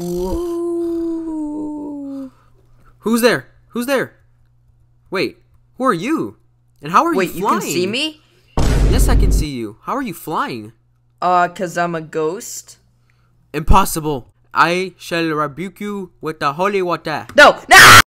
Ooh. Who's there? Who's there? Wait, who are you? And how are Wait, you flying? Wait, you can see me? Yes, I can see you. How are you flying? Uh, cause I'm a ghost. Impossible. I shall rebuke you with the holy water. No! No!